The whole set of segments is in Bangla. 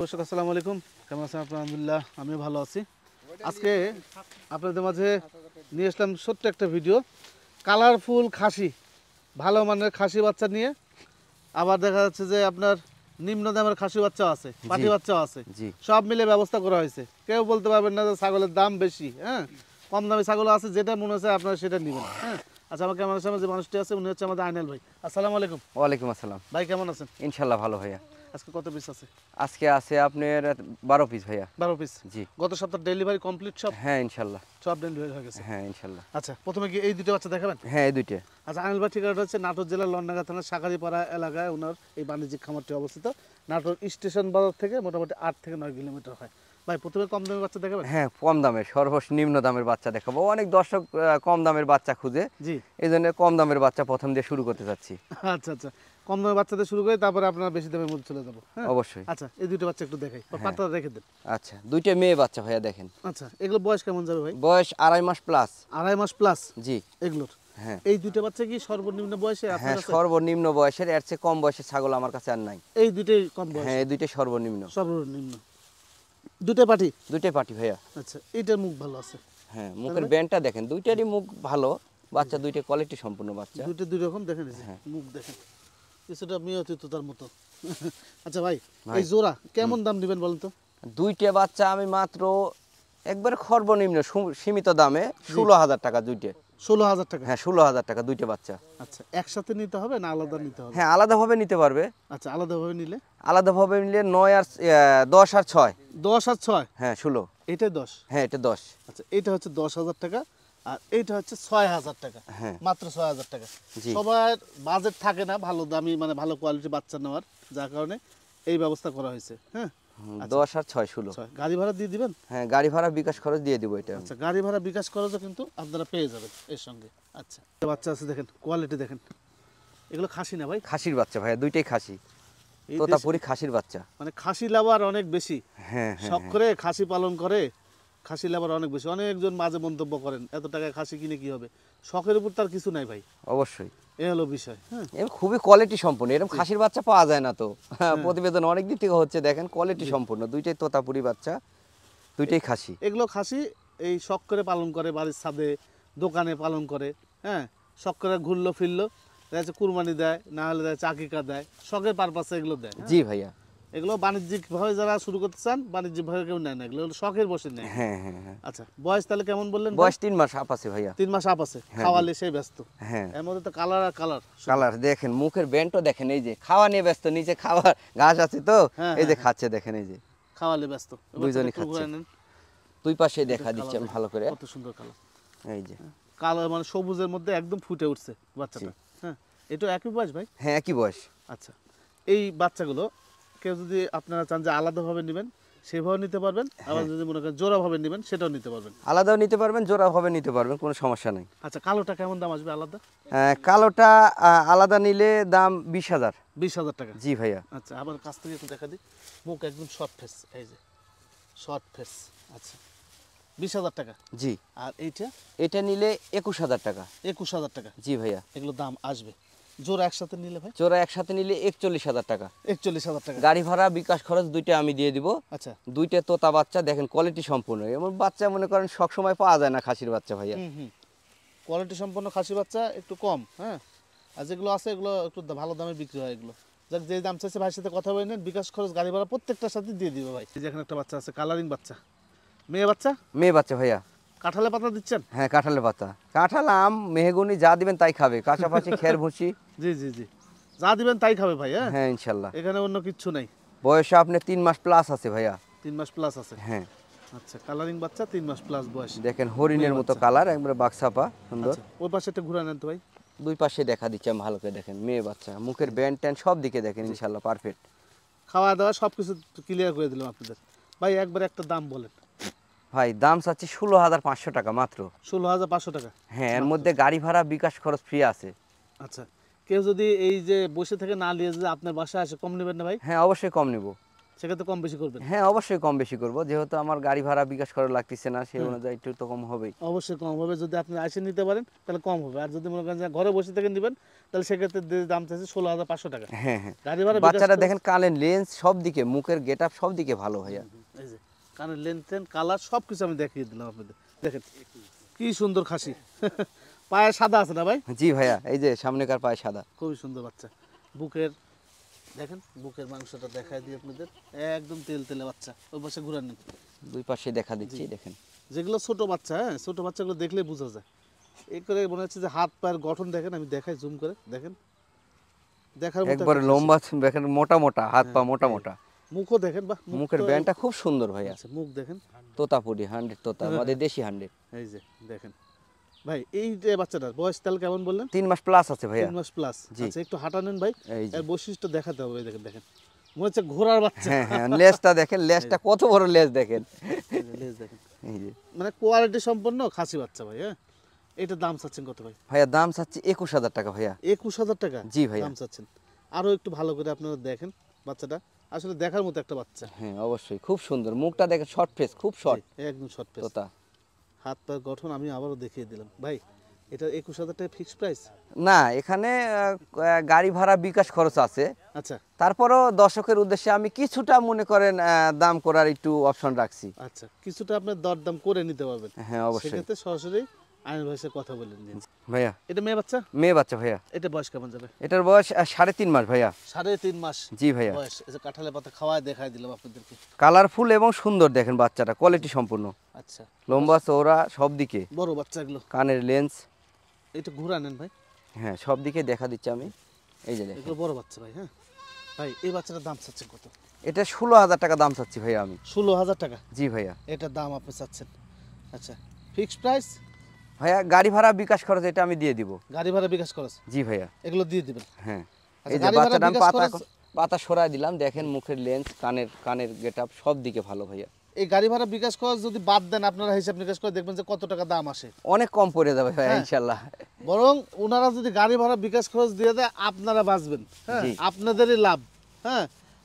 দর্শক আসসালামু আলাইকুম কেমন আছেন আপনার আলহামদুলিল্লাহ আমিও ভালো আছি আজকে আপনাদের মাঝে নিয়ে আসলাম ছোট্ট একটা ভিডিও কালারফুল খাসি ভালো মানের খাসি বাচ্চা নিয়ে আবার দেখা যাচ্ছে যে আপনার নিম্ন দামের খাসি বাচ্চা আছে পাটি বাচ্চা আছে সব মিলে ব্যবস্থা করা হয়েছে কেউ বলতে পারবেন না যে ছাগলের দাম বেশি হ্যাঁ কম দামি ছাগল আছে যেটা মনে হচ্ছে আপনারা সেটা নেবেন হ্যাঁ আচ্ছা আমার ক্যামেরার সামনে যে মানুষটি আছে উনি হচ্ছে আমাদের আইনাল ভাই আসসালামু আলাইকুম ওয়ালাইকুম আসসালাম ভাই কেমন আছেন ইনশাল্লাহ ভালো ভাইয়া আজকে কত পিস আছে আজকে আছে আপনার পিস ভাইয়া পিস জি গত সপ্তাহ ডেলিভারি কমপ্লিট সব হ্যাঁ সব ডেলিভারি হয়ে গেছে হ্যাঁ আচ্ছা প্রথমে কি এই দুটো বাচ্চা দেখাবেন হ্যাঁ এই আচ্ছা আনিল ভাই হচ্ছে নাটোর জেলার লন্ডাগা থানার এলাকায় ওনার এই বাণিজ্যিক খামারটি অবস্থিত নাটোর স্টেশন বাজার থেকে মোটামুটি আট থেকে নয় কিলোমিটার হয় ভাই প্রথমে কম দামের বাচ্চা দেখাবেন হ্যাঁ কম দামে সর্বনিম্ন দামের বাচ্চা দেখাবো অনেক দর্শক কম দামের বাচ্চা খুঁজে জি এই জন্য কম দামের বাচ্চা প্রথম দিয়ে শুরু করতে চাচ্ছি আচ্ছা আচ্ছা কম দামে বাচ্চা শুরু করে তারপরে আপনার বেশি দামের মধ্যে চলে যাবো হ্যাঁ? অবশ্যই আচ্ছা এই দুইটা বাচ্চা একটু দেখাই হ্যাঁ। পাতা রেখে দেন আচ্ছা দুইটা মেয়ে বাচ্চা ভাইয়া দেখেন আচ্ছা এগুলো বয়স কেমন যাবে ভাই বয়স আড়াই মাস প্লাস আড়াই মাস প্লাস জি এগুলোর হ্যাঁ। বয়সে ছাগল আমার কাছে আর নাই এই দুইটাই কম এই দুইটাই সর্বনিম্ন সর্বনিম্ন ভাইয়া আচ্ছা মুখ ভালো আছে হ্যাঁ মুখের দেখেন দুইটারই মুখ ভালো বাচ্চা দুইটা কোয়ালিটি সম্পূর্ণ বাচ্চা দুইটা দুই রকম দেখেন মুখ দেখেন কিছুটা মেয়তিতার মতো আচ্ছা ভাই এই জোড়া কেমন দাম দিবেন বলেন তো দুইটা বাচ্চা আমি মাত্র একবার সর্বনিম্ন সীমিত দামে ষোলো হাজার টাকা দুইটা ষোলো হাজার টাকা হ্যাঁ ষোলো হাজার টাকা দুইটা বাচ্চা আচ্ছা একসাথে নিতে হবে না আলাদা নিতে হবে হ্যাঁ আলাদাভাবে নিতে পারবে আচ্ছা আলাদাভাবে নিলে আলাদাভাবে নিলে নয় আর দশ আর ছয় দশ আর ছয় হ্যাঁ ষোলো এটা দশ হ্যাঁ এটা দশ আচ্ছা এটা হচ্ছে দশ হাজার টাকা আর এইটা হচ্ছে ছয় হাজার টাকা হ্যাঁ। মাত্র ছয় হাজার টাকা সবার বাজেট থাকে না ভালো দামি মানে ভালো কোয়ালিটি বাচ্চা নেওয়ার যার কারণে এই ব্যবস্থা করা হয়েছে হ্যাঁ আচ্ছা। দশ আর ছয় ষোলো গাড়ি ভাড়া দিয়ে দিবেন হ্যাঁ গাড়ি ভাড়া বিকাশ খরচ দিয়ে দিব এটা আচ্ছা গাড়ি ভাড়া বিকাশ খরচও কিন্তু আপনারা পেয়ে যাবেন এর সঙ্গে আচ্ছা বাচ্চা আছে দেখেন কোয়ালিটি দেখেন এগুলো খাসি না ভাই খাসির বাচ্চা ভাই দুইটাই খাসি তোতাপুরি খাসির বাচ্চা মানে খাসি লাভার অনেক বেশি হ্যাঁ, হ্যাঁ শখ হ্যাঁ। করে খাসি পালন করে খাসি লেবার অনেক বেশি অনেকজন মাঝে মন্তব্য করেন এত টাকা খাসি কিনে কি হবে শখের উপর তার কিছু নাই ভাই অবশ্যই এ হলো বিষয় হ্যাঁ খুবই কোয়ালিটি সম্পূর্ণ এরকম খাসির বাচ্চা পাওয়া যায় না তো হ্যাঁ। হ্যাঁ, প্রতিবেদন অনেক দিক থেকে হচ্ছে দেখেন কোয়ালিটি সম্পূর্ণ দুইটাই তোতাপুরি বাচ্চা দুইটাই খাসি এগুলো খাসি এই শখ করে পালন করে বাড়ির ছাদে দোকানে পালন করে হ্যাঁ শখ করে ঘুরলো ফিরলো দেখা যাচ্ছে কুরবানি দেয় না হলে দেয় চাকিকা দেয় শখের পারপাসে এগুলো দেয় হ্যাঁ? জি ভাইয়া এগুলো বাণিজ্যিক ভাবে যারা শুরু করতে চান বাণিজ্যিক ভাবে কেউ নেয় না এগুলো শখের বসে নেয় হ্যাঁ, হ্যাঁ, হ্যাঁ। আচ্ছা বয়স তাহলে কেমন বললেন বয়স তিন মাস আপ আছে ভাইয়া তিন মাস আপ আছে খাওয়ালে সে ব্যস্ত হ্যাঁ এর মধ্যে তো কালার আর কালার কালার দেখেন মুখের ব্যান্ডও দেখেন এই যে খাওয়া নিয়ে ব্যস্ত নিচে খাওয়ার ঘাস আছে তো এই যে খাচ্ছে দেখেন এই যে খাওয়ালে ব্যস্ত দুইজনই খাচ্ছে দুই পাশে দেখা দিচ্ছে ভালো করে কত সুন্দর কালার এই যে কালার মানে সবুজের মধ্যে একদম ফুটে উঠছে বাচ্চাটা হ্যাঁ এটা একই বয়স ভাই হ্যাঁ একই বয়স আচ্ছা এই বাচ্চাগুলো কেউ যদি আপনারা চান যে আলাদাভাবে নেবেন সেভাবে নিতে পারবেন হ্যাঁ। আবার যদি মনে করেন জোড়াভাবে নেবেন সেটাও নিতে পারবেন আলাদাও নিতে পারবেন জোড়াভাবে নিতে পারবেন কোনো সমস্যা নেই আচ্ছা কালোটা কেমন দাম আসবে আলাদা হ্যাঁ, কালোটা আলাদা নিলে দাম বিশ হাজার বিশ হাজার টাকা জি ভাইয়া আচ্ছা আমার কাছ থেকে একটু দেখা দিই মুখ একদম শর্ট ফেস এই যে শর্ট ফেস আচ্ছা বিশ হাজার টাকা জি আর এইটা এটা নিলে একুশ হাজার টাকা একুশ হাজার টাকা জি ভাইয়া এগুলো দাম আসবে জোড়া একসাথে নিলে ভাই জোড়া একসাথে নিলে একচল্লিশ হাজার টাকা একচল্লিশ হাজার টাকা গাড়ি ভাড়া বিকাশ খরচ দুইটা আমি দিয়ে দিব আচ্ছা দুইটা তোতা বাচ্চা দেখেন কোয়ালিটি সম্পূর্ণ এমন বাচ্চা মনে করেন সবসময় পাওয়া যায় না খাসির বাচ্চা ভাইয়া কোয়ালিটি সম্পন্ন খাসি বাচ্চা একটু কম হ্যাঁ আর যেগুলো আছে এগুলো একটু ভালো দামে বিক্রি হয় এগুলো যাক যে দাম চাইছে ভাইয়ের সাথে কথা বলে নেন বিকাশ খরচ গাড়ি ভাড়া প্রত্যেকটার সাথে দিয়ে দিবে ভাই যেখানে একটা বাচ্চা আছে কালারিং বাচ্চা মেয়ে বাচ্চা মেয়ে বাচ্চা ভাইয়া কাঁঠালের পাতা দিচ্ছেন হ্যাঁ কাঁঠালের পাতা কাঁঠাল আম মেহগুনি যা দিবেন তাই খাবে কাঁচাপাচি খের ভুসি জি জি জি যা দিবেন তাই খাবে ভাই হ্যাঁ হ্যাঁ ইনশাল্লাহ এখানে অন্য কিছু নাই বয়স আপনি তিন মাস প্লাস আছে ভাইয়া তিন মাস প্লাস আছে হ্যাঁ আচ্ছা কালারিং বাচ্চা তিন মাস প্লাস বয়স দেখেন হরিণের মতো কালার একবারে বাক্সাপা সুন্দর আচ্ছা, ওই পাশে একটা ঘুরে নেন তো ভাই দুই পাশে দেখা দিচ্ছে আমি ভালো করে দেখেন মেয়ে বাচ্চা মুখের ব্যান্ড ট্যান্ড সব দিকে দেখেন ইনশাল্লাহ পারফেক্ট খাওয়া দাওয়া সব কিছু ক্লিয়ার করে দিলাম আপনাদের ভাই একবার একটা দাম বলেন ভাই দাম চাচ্ছি ষোলো হাজার পাঁচশো টাকা মাত্র ষোলো হাজার পাঁচশো টাকা হ্যাঁ এর মধ্যে গাড়ি ভাড়া বিকাশ খরচ ফ্রি আছে আচ্ছা কেউ যদি এই যে বসে থেকে না নিয়ে যদি আপনার বাসায় আসে কম নেবেন না ভাই হ্যাঁ অবশ্যই কম নেবো সেক্ষেত্রে কম বেশি করবেন হ্যাঁ অবশ্যই কম বেশি করবো যেহেতু আমার গাড়ি ভাড়া বিকাশ করা লাগতেছে না সেই অনুযায়ী একটু তো কম হবে অবশ্যই কম হবে যদি আপনি আসে নিতে পারেন তাহলে কম হবে আর যদি মনে করেন যে ঘরে বসে থেকে নেবেন তাহলে সেক্ষেত্রে দাম চাইছে ষোলো হাজার পাঁচশো টাকা হ্যাঁ হ্যাঁ গাড়ি ভাড়া বাচ্চারা দেখেন কালের লেন্স সব দিকে মুখের গেট আপ সব দিকে ভালো হয়ে যায় কানের লেনথেন কালার সব কিছু আমি দেখিয়ে দিলাম আপনাদের দেখেন কি সুন্দর খাসি পায়ে সাদা আছে না ভাই জি ভাইয়া এই যে সামনেকার পায়ে সাদা খুবই সুন্দর বাচ্চা বুকের দেখেন বুকের মাংসটা দেখায় দিই আপনাদের একদম তেল তেলে বাচ্চা ওই পাশে ঘুরান নিন দুই পাশে দেখা দিচ্ছি দেখেন যেগুলো ছোট বাচ্চা হ্যাঁ ছোট বাচ্চাগুলো দেখলে বোঝা যায় এই করে মনে হচ্ছে যে হাত পায়ের গঠন দেখেন আমি দেখাই জুম করে দেখেন দেখার একবার লম্বা দেখেন মোটা মোটা হাত পা মোটা হ্যাঁ, মোটা মুখও দেখেন বা মুখের ব্যান্ডটা খুব সুন্দর ভাই আচ্ছা, আছে মুখ দেখেন তোতাপুরি হান্ড্রেড তোতা আমাদের দেশি হান্ড্রেড এই যে দেখেন ভাই এই যে বাচ্চাটার বয়স তাহলে কেমন বললেন তিন মাস প্লাস আছে ভাই তিন মাস প্লাস আচ্ছা একটু ভাই এর বৈশিষ্ট্য দেখাতে হবে দেখেন দেখেন মনে হচ্ছে ঘোড়ার বাচ্চা হ্যাঁ হ্যাঁ লেজটা দেখেন লেজটা কত বড় লেজ দেখেন লেজ দেখেন এই যে মানে কোয়ালিটি সম্পন্ন খাসি বাচ্চা ভাই হ্যাঁ এটা দাম চাচ্ছেন কত ভাই ভাইয়া দাম চাচ্ছি একুশ হাজার টাকা ভাইয়া একুশ হাজার টাকা জি ভাই দাম চাচ্ছেন আরো একটু ভালো করে আপনারা দেখেন বাচ্চাটা আসলে দেখার মতো একটা বাচ্চা হ্যাঁ অবশ্যই খুব সুন্দর মুখটা দেখে শর্ট ফেস খুব শর্ট একদম শর্ট ফেস তোতা হাত পা গঠন আমি আবারও দেখিয়ে দিলাম ভাই এটা একুশ হাজার টাকা ফিক্সড প্রাইস না এখানে গাড়ি ভাড়া বিকাশ খরচ আছে আচ্ছা তারপরও দর্শকের উদ্দেশ্যে আমি কিছুটা মনে করেন দাম করার একটু অপশন রাখছি আচ্ছা কিছুটা আপনি দরদাম করে নিতে পারবেন হ্যাঁ অবশ্যই সেক্ষেত্রে সরাসরি আইন ভাইসে কথা বলেন দিন ভাইয়া এটা মেয়ে বাচ্চা মেয়ে বাচ্চা ভাইয়া এটা বয়স কেমন যাবে এটার বয়স সাড়ে তিন মাস ভাইয়া সাড়ে তিন মাস জি ভাইয়া বয়স এই যে কাঁঠালের পাতা খাওয়ায় দেখাই দিলাম আপনাদেরকে কালারফুল এবং সুন্দর দেখেন বাচ্চাটা কোয়ালিটি সম্পূর্ণ আচ্ছা লম্বা চওড়া সব দিকে বড় বাচ্চাগুলো কানের লেন্স এটা ঘুরা নেন ভাই হ্যাঁ সব দিকে দেখা দিচ্ছি আমি এই যে এগুলো বড় বাচ্চা ভাই হ্যাঁ ভাই এই বাচ্চাটার দাম চাচ্ছেন কত এটা ষোলো হাজার টাকা দাম চাচ্ছি ভাইয়া আমি ষোলো হাজার টাকা জি ভাইয়া এটার দাম আপনি চাচ্ছেন আচ্ছা ফিক্সড প্রাইস ভাইয়া গাড়ি ভাড়া বিকাশ খরচ এটা আমি দিয়ে দিব গাড়ি ভাড়া বিকাশ খরচ জি ভাইয়া এগুলো দিয়ে দিবেন হ্যাঁ আচ্ছা, এই যে বাচ্চাটা আমি পাতা পাতা সরাই দিলাম দেখেন মুখের লেন্স কানের কানের গেটআপ সব দিকে ভালো ভাইয়া এই গাড়ি ভাড়া বিকাশ খরচ যদি বাদ দেন আপনারা হিসাব নিকাশ করে দেখবেন যে কত টাকা দাম আসে অনেক কম পড়ে যাবে ভাইয়া হ্যাঁ। ইনশাআল্লাহ বরং ওনারা যদি গাড়ি ভাড়া বিকাশ খরচ দিয়ে দেয় আপনারা বাঁচবেন হ্যাঁ আপনাদেরই লাভ হ্যাঁ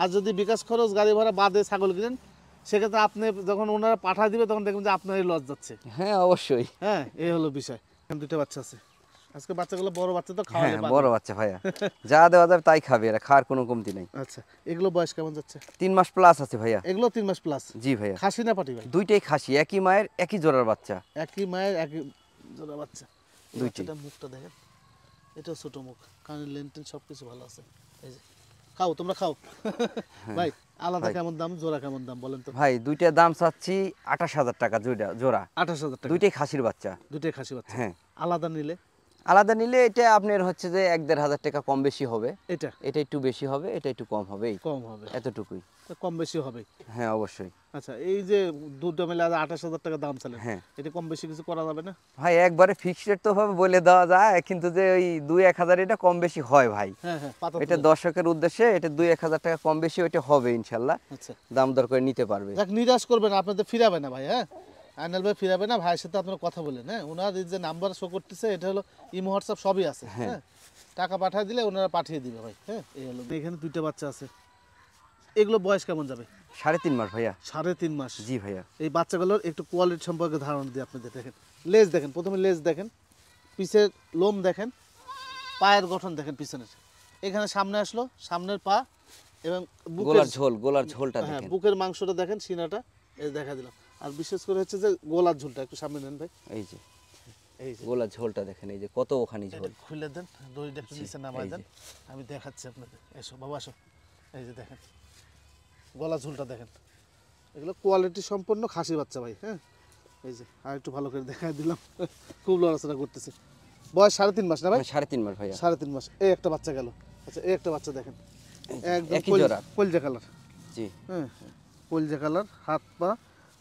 আর যদি বিকাশ খরচ গাড়ি ভাড়া বাদে ছাগল কিনেন সেক্ষেত্রে আপনি যখন ওনারা পাঠা দিবে তখন দেখবেন যে আপনারই লস যাচ্ছে হ্যাঁ অবশ্যই হ্যাঁ এই হলো বিষয় দুটো বাচ্চা আছে আজকে বাচ্চাগুলো বড় বাচ্চা তো খাওয়া হ্যাঁ বড় বাচ্চা ভাইয়া যা দেওয়া যাবে তাই খাবে এরা খাওয়ার কোনো কমতি নাই আচ্ছা এগুলো বয়স কেমন যাচ্ছে তিন মাস প্লাস আছে ভাইয়া এগুলো তিন মাস প্লাস জি ভাইয়া খাসি না পাটি ভাই দুইটাই খাসি একই মায়ের একই জোড়ার বাচ্চা একই মায়ের একই জোড়ার বাচ্চা দুইটা মুখটা দেখেন এটা ছোট মুখ কানের লেনটেন সব কিছু ভালো আছে এই যে খাও তোমরা খাও ভাই আলাদা কেমন দাম জোড়া কেমন দাম বলেন তো ভাই দুইটা দাম চাচ্ছি আঠাশ হাজার টাকা জোড়া জোড়া আঠাশ হাজার টাকা দুইটাই খাসির বাচ্চা দুইটাই খাসির বাচ্চা হ্যাঁ আলাদা নিলে আলাদা নিলে এটা আপনার হচ্ছে যে এক দেড় হাজার টাকা কম বেশি হবে এটা এটা একটু বেশি হবে এটা একটু কম হবে কম হবে এতটুকুই কম বেশি হবে হ্যাঁ অবশ্যই আচ্ছা এই যে দুধটা মিলে আঠাশ হাজার টাকা দাম চলে হ্যাঁ এটা কম বেশি কিছু করা যাবে না ভাই একবারে ফিক্সড রেট তো ভাবে বলে দেওয়া যায় কিন্তু যে ওই দুই এক হাজার এটা কম বেশি হয় ভাই হ্যাঁ, হ্যাঁ, এটা দর্শকের উদ্দেশ্যে এটা দুই এক হাজার টাকা কম বেশি ওইটা হবে ইনশাল্লাহ আচ্ছা। দাম দর করে নিতে পারবে নিরাশ করবেন আপনাদের ফিরাবে না ভাই হ্যাঁ আইনাল ভাই ফিরাবে না ভাইয়ের সাথে আপনার কথা বলেন হ্যাঁ ওনার যে নাম্বার শো করতেছে এটা হলো ইমো হোয়াটসঅ্যাপ সবই আছে হ্যাঁ, হ্যাঁ? টাকা পাঠিয়ে দিলে ওনারা পাঠিয়ে দিবে ভাই হ্যাঁ এই হলো এখানে দুইটা বাচ্চা আছে এগুলো বয়স কেমন যাবে সাড়ে তিন মাস ভাইয়া সাড়ে তিন মাস জি ভাইয়া এই বাচ্চাগুলোর একটু কোয়ালিটি সম্পর্কে ধারণা দিই আপনাদের দেখেন লেজ দেখেন প্রথমে লেজ দেখেন পিসের লোম দেখেন পায়ের গঠন দেখেন পিছনের এখানে সামনে আসলো সামনের পা এবং গোলার ঝোল গোলার ঝোলটা হ্যাঁ বুকের মাংসটা দেখেন সিনাটা দেখা দিলাম আর বিশেষ করে হচ্ছে যে গোলার ঝোলটা একটু সামনে নেন ভাই এই যে এই যে গোলার ঝোলটা দেখেন এই যে কত ওখানি ঝোল খুলে দেন দড়িটা একটু নিচে নামায় দেন আমি দেখাচ্ছি আপনাদের এসো বাবা আসো এই যে দেখেন গলা ঝোলটা দেখেন এগুলো কোয়ালিটি সম্পন্ন খাসি বাচ্চা ভাই হ্যাঁ এই যে আর একটু ভালো করে দেখাই দিলাম খুব লড়াচড়া করতেছে বয়স সাড়ে তিন মাস না ভাই হ্যাঁ, সাড়ে তিন মাস ভাই সাড়ে তিন মাস এই একটা বাচ্চা গেল আচ্ছা এই একটা বাচ্চা দেখেন একদম কলজা কালার জি হ্যাঁ কলজা কালার হাত পা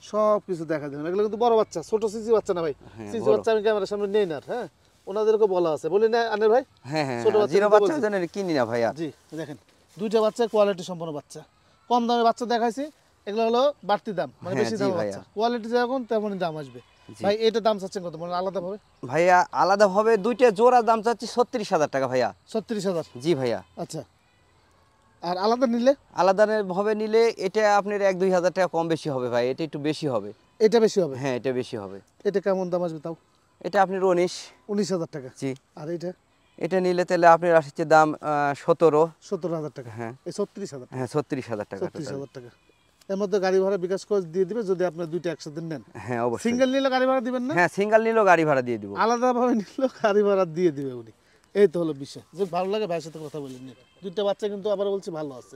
সব কিছু দেখা দেবেন এগুলো কিন্তু বড় বাচ্চা ছোট সিজি বাচ্চা না ভাই হ্যাঁ, সিজি বাচ্চা আমি ক্যামেরার সামনে নেই না হ্যাঁ ওনাদেরকে বলা আছে বলি না আনের ভাই হ্যাঁ হ্যাঁ ছোট হ্যাঁ। বাচ্চা জিরো বাচ্চা জানেন কিনি না ভাইয়া জি দেখেন দুইটা বাচ্চা কোয়ালিটি সম্পন্ন বাচ্চা কম দামে বাচ্চা দেখাইছি এগুলো হলো বাড়তি দাম মানে হ্যাঁ, বেশি দাম বাচ্চা কোয়ালিটি যেমন তেমনই দাম আসবে ভাই এটা দাম চাচ্ছেন কত মানে আলাদা ভাবে ভাইয়া আলাদা ভাবে দুইটা জোড়া দাম চাচ্ছি ছত্রিশ হাজার টাকা ভাইয়া ছত্রিশ হাজার জি ভাইয়া আচ্ছা আর আলাদা নিলে আলাদাভাবে নিলে এটা আপনার এক দুই হাজার টাকা কম বেশি হবে ভাই এটা একটু বেশি হবে এটা বেশি হবে হ্যাঁ এটা বেশি হবে এটা কেমন দাম আসবে তাও এটা আপনার উনিশ উনিশ হাজার টাকা জি আর এটা এটা নিলে তাহলে আপনার আসছে দাম সতেরো সতেরো হাজার টাকা হ্যাঁ ছত্রিশ হাজার হ্যাঁ ছত্রিশ হাজার টাকা ছত্রিশ হাজার টাকা এর মধ্যে গাড়ি ভাড়া বিকাশ খরচ দিয়ে দিবে যদি আপনি দুইটা একসাথে নেন হ্যাঁ অবশ্যই সিঙ্গেল নিলে গাড়ি ভাড়া দিবেন না হ্যাঁ সিঙ্গেল নিলেও গাড়ি ভাড়া দিয়ে দিব আলাদাভাবে নিলেও গাড়ি ভাড়া দিয়ে দিবে উনি এই তো হলো বিষয় যে ভালো লাগে ভাইয়ের সাথে কথা বলে নিয়ে দুইটা বাচ্চা কিন্তু আবার বলছি ভালো আছে